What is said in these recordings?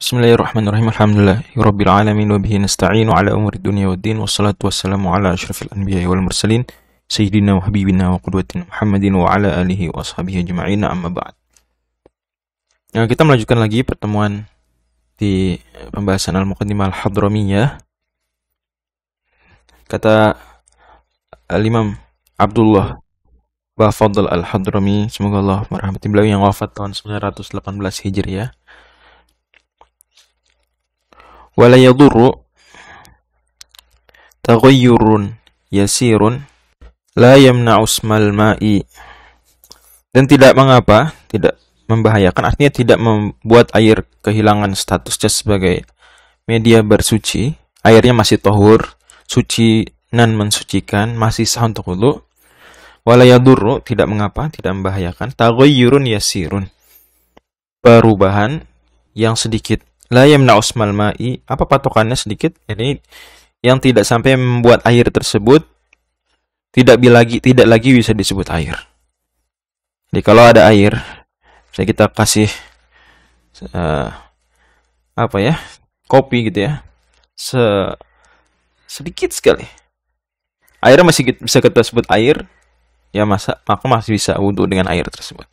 Bismillahirrahmanirrahim. Alhamdulillah. Rabbil alamin wa bihi nasta'inu ala umuri dunya waddin wassalatu wassalamu ala asyrafil anbiya wal mursalin sayyidina wa habibina wa qudwatina Muhammadin wa ala alihi wa ashabihi amma ba'd. Nah, kita melanjutkan lagi pertemuan di pembahasan al-muqaddimah al-hadramiyah. Kata Al-Imam Abdullah Bafadl al-Hadrami, semoga Allah merahmati beliau yang wafat tahun 918 Hijriah. Ya wala yadurru taghayyurun yasirun la yamna'u smal ma'i dan tidak mengapa tidak membahayakan artinya tidak membuat air kehilangan statusnya sebagai media bersuci airnya masih tohur suci nan mensucikan masih sah untuk wudu wala yadurru tidak mengapa tidak membahayakan taghayyurun yasirun perubahan yang sedikit la yamna usmal ma'i apa patokannya sedikit ini yang tidak sampai membuat air tersebut tidak lagi tidak lagi bisa disebut air. Jadi kalau ada air, saya kita kasih uh, apa ya kopi gitu ya se sedikit sekali air masih bisa kita sebut air ya masa maka masih bisa wudhu dengan air tersebut.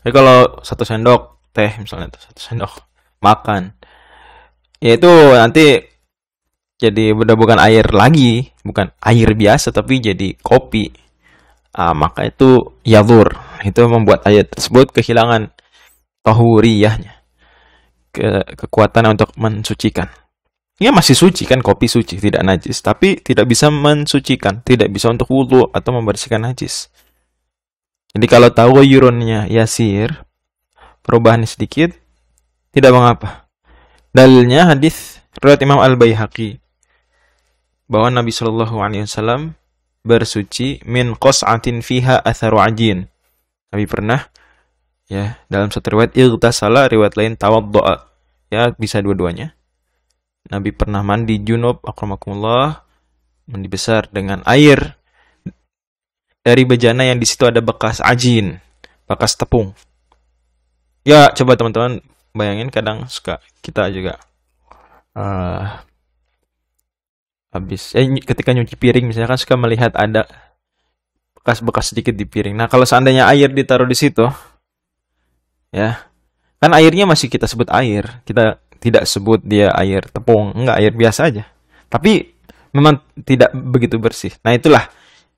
Jadi kalau satu sendok teh misalnya satu sendok makan yaitu nanti jadi udah bukan air lagi bukan air biasa tapi jadi kopi ah, maka itu yadur itu membuat ayat tersebut kehilangan tahuriyahnya ke kekuatan untuk mensucikan ya masih suci kan kopi suci tidak najis tapi tidak bisa mensucikan tidak bisa untuk wudhu atau membersihkan najis jadi kalau tahu yurunnya yasir perubahan sedikit tidak mengapa. Dalilnya hadis riwayat Imam Al Baihaqi bahwa Nabi Shallallahu Alaihi Wasallam bersuci min kos qas'atin fiha atharu ajin. Nabi pernah ya dalam satu riwayat salah riwayat lain doa ya bisa dua-duanya. Nabi pernah mandi junub akramakumullah mandi besar dengan air dari bejana yang di situ ada bekas ajin, bekas tepung. Ya, coba teman-teman bayangin kadang suka kita juga uh, habis eh ketika nyuci piring misalnya kan suka melihat ada bekas-bekas sedikit di piring. Nah, kalau seandainya air ditaruh di situ ya. Kan airnya masih kita sebut air. Kita tidak sebut dia air tepung, enggak air biasa aja. Tapi memang tidak begitu bersih. Nah, itulah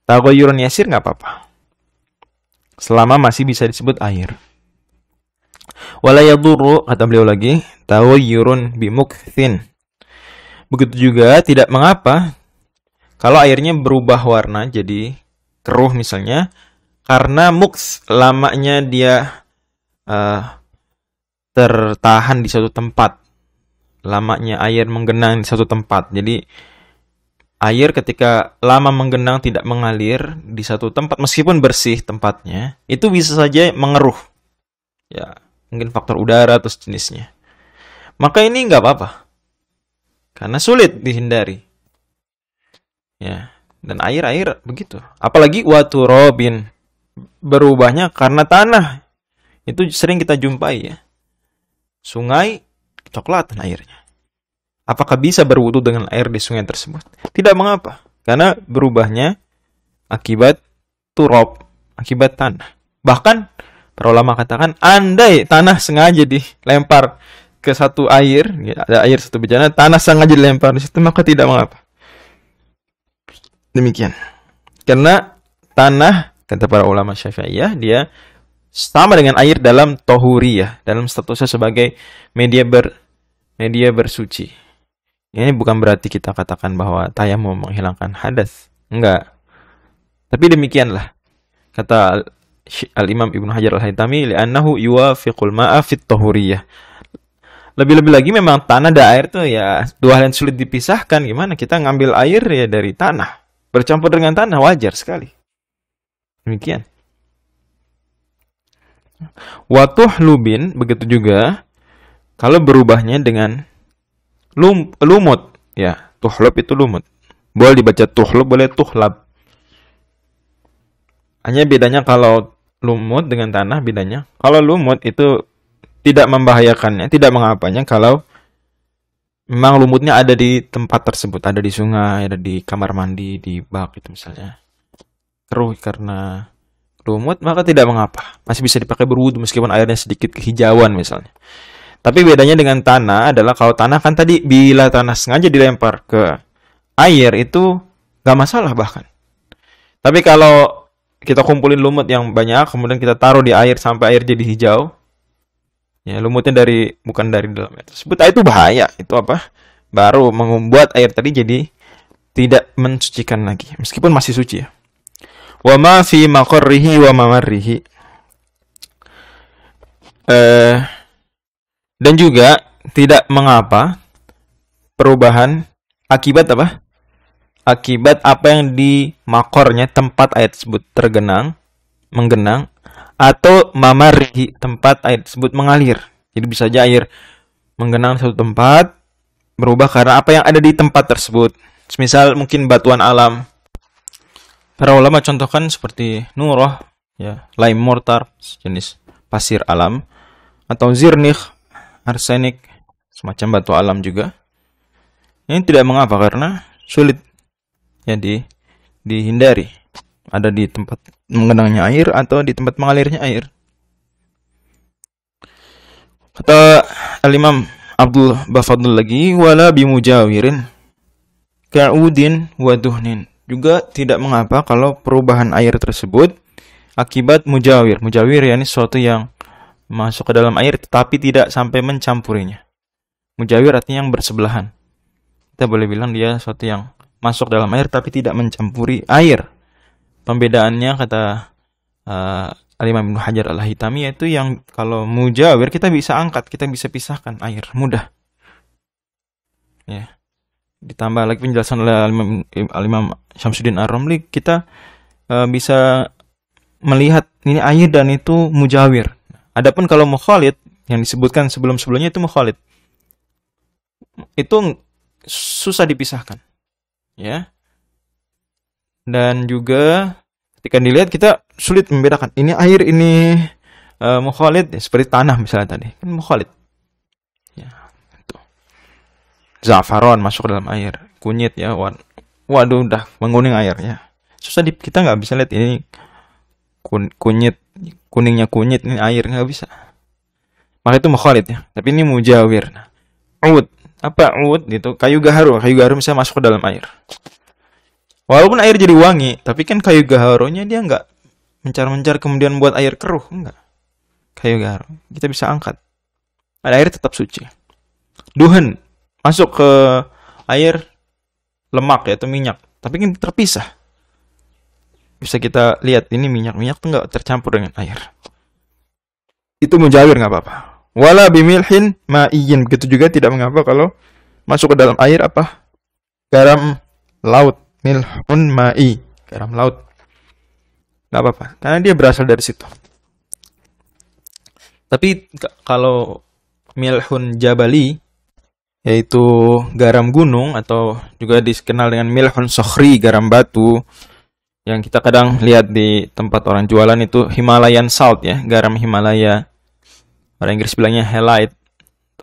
tahu yasir nggak apa-apa. Selama masih bisa disebut air. Wala yadurru, kata beliau lagi, tahu yurun bimukthin. Begitu juga tidak mengapa kalau airnya berubah warna jadi keruh misalnya karena muks lamanya dia uh, tertahan di satu tempat. Lamanya air menggenang di satu tempat. Jadi air ketika lama menggenang tidak mengalir di satu tempat meskipun bersih tempatnya, itu bisa saja mengeruh. Ya, mungkin faktor udara atau jenisnya. Maka ini nggak apa-apa, karena sulit dihindari. Ya, dan air-air begitu. Apalagi watu robin berubahnya karena tanah itu sering kita jumpai ya. Sungai coklatan airnya. Apakah bisa berwudu dengan air di sungai tersebut? Tidak mengapa, karena berubahnya akibat turob, akibat tanah. Bahkan Para ulama katakan, andai tanah sengaja dilempar ke satu air, ya, ada air satu bejana, tanah sengaja dilempar di situ, maka tidak mengapa. Demikian. Karena tanah, kata para ulama syafi'iyah, dia sama dengan air dalam tohuriyah, dalam statusnya sebagai media ber media bersuci. Ini bukan berarti kita katakan bahwa tayamum menghilangkan hadas. Enggak. Tapi demikianlah. Kata Al-Imam Ibnu Hajar Al-Haytami li'annahu yuwafiqul ma'a fit Lebih-lebih lagi memang tanah dan air tuh ya dua hal yang sulit dipisahkan. Gimana kita ngambil air ya dari tanah. Bercampur dengan tanah wajar sekali. Demikian. Watuh lubin begitu juga kalau berubahnya dengan lum, lumut ya tuhlub itu lumut boleh dibaca tuhlub boleh tuhlab hanya bedanya kalau lumut dengan tanah bedanya. Kalau lumut itu tidak membahayakannya, tidak mengapanya kalau memang lumutnya ada di tempat tersebut, ada di sungai, ada di kamar mandi, di bak itu misalnya. Keruh karena lumut maka tidak mengapa, masih bisa dipakai berwudu meskipun airnya sedikit kehijauan misalnya. Tapi bedanya dengan tanah adalah kalau tanah kan tadi bila tanah sengaja dilempar ke air itu gak masalah bahkan. Tapi kalau kita kumpulin lumut yang banyak, kemudian kita taruh di air sampai air jadi hijau. Ya, lumutnya dari bukan dari dalam air tersebut. Nah, itu bahaya. Itu apa? Baru membuat air tadi jadi tidak mensucikan lagi, meskipun masih suci ya. Wa ma fi maqarrihi wa Eh, dan juga tidak mengapa perubahan akibat apa? akibat apa yang di makornya tempat ayat tersebut tergenang, menggenang, atau mamarihi tempat air tersebut mengalir. Jadi bisa saja air menggenang satu tempat berubah karena apa yang ada di tempat tersebut. Misal mungkin batuan alam. Para ulama contohkan seperti nurah, ya, lime mortar, jenis pasir alam, atau zirnik, arsenik, semacam batu alam juga. Ini tidak mengapa karena sulit ya di dihindari ada di tempat mengenangnya air atau di tempat mengalirnya air kata alimam Abdul Bafadul lagi wala bimujawirin ka'udin wa juga tidak mengapa kalau perubahan air tersebut akibat mujawir mujawir ya ini suatu yang masuk ke dalam air tetapi tidak sampai mencampurinya mujawir artinya yang bersebelahan kita boleh bilang dia suatu yang masuk dalam air tapi tidak mencampuri air. Pembedaannya kata uh, Al-Imam Hajar Al-Hitami yaitu yang kalau mujawir kita bisa angkat, kita bisa pisahkan air, mudah. Ya. Ditambah lagi penjelasan oleh al Syamsuddin Ar-Romli, kita uh, bisa melihat ini air dan itu mujawir. Adapun kalau mukhalid yang disebutkan sebelum-sebelumnya itu mukhalid. Itu susah dipisahkan ya. Dan juga ketika dilihat kita sulit membedakan ini air ini e, mukhalid ya, seperti tanah misalnya tadi kan mukhalid ya itu zafaron masuk dalam air kunyit ya waduh udah menguning airnya susah di, kita nggak bisa lihat ini kun, kunyit kuningnya kunyit ini air nggak bisa maka itu mukhalid ya tapi ini mujawir nah, ud apa ud gitu kayu gaharu kayu gaharu misalnya masuk ke dalam air walaupun air jadi wangi tapi kan kayu gaharunya dia nggak mencar-mencar kemudian buat air keruh enggak kayu gaharu kita bisa angkat ada air tetap suci duhun masuk ke air lemak ya atau minyak tapi kan terpisah bisa kita lihat ini minyak minyak tuh nggak tercampur dengan air itu mujair nggak apa-apa Wala bimilhin ma'iyin Begitu juga tidak mengapa kalau masuk ke dalam air apa? Garam laut. Milhun ma'i. Garam laut. Nggak apa-apa. Karena dia berasal dari situ. Tapi kalau milhun jabali, yaitu garam gunung atau juga dikenal dengan milhun Sohri garam batu, yang kita kadang lihat di tempat orang jualan itu Himalayan salt ya, garam Himalaya. Orang Inggris bilangnya highlight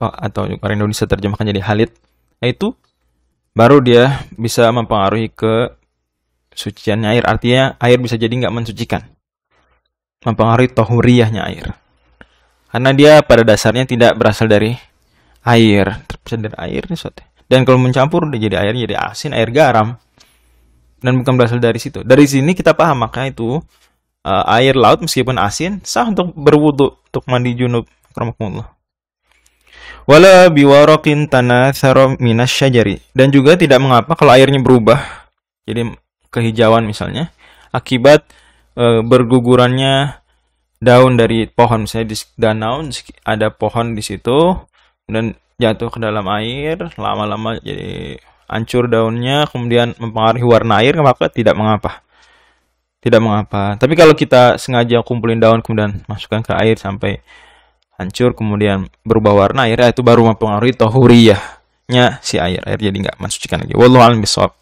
atau orang Indonesia terjemahkan jadi halit. Nah, itu baru dia bisa mempengaruhi ke suciannya air. Artinya air bisa jadi nggak mensucikan. Mempengaruhi tohuriyahnya air. Karena dia pada dasarnya tidak berasal dari air, terpisah dari air nih suatu. Dan kalau mencampur dia jadi air jadi asin, air garam. Dan bukan berasal dari situ. Dari sini kita paham Maka itu uh, air laut meskipun asin sah untuk berwudu, untuk mandi junub. Wala biwarokin tanah minas syajari. Dan juga tidak mengapa kalau airnya berubah. Jadi kehijauan misalnya. Akibat e, bergugurannya daun dari pohon. Misalnya di danau ada pohon di situ. Dan jatuh ke dalam air. Lama-lama jadi hancur daunnya. Kemudian mempengaruhi warna air. Maka tidak mengapa. Tidak mengapa. Tapi kalau kita sengaja kumpulin daun kemudian masukkan ke air sampai hancur kemudian berubah warna akhirnya itu baru mempengaruhi tohuriyahnya si air air jadi nggak mensucikan lagi wallahu alam bisawab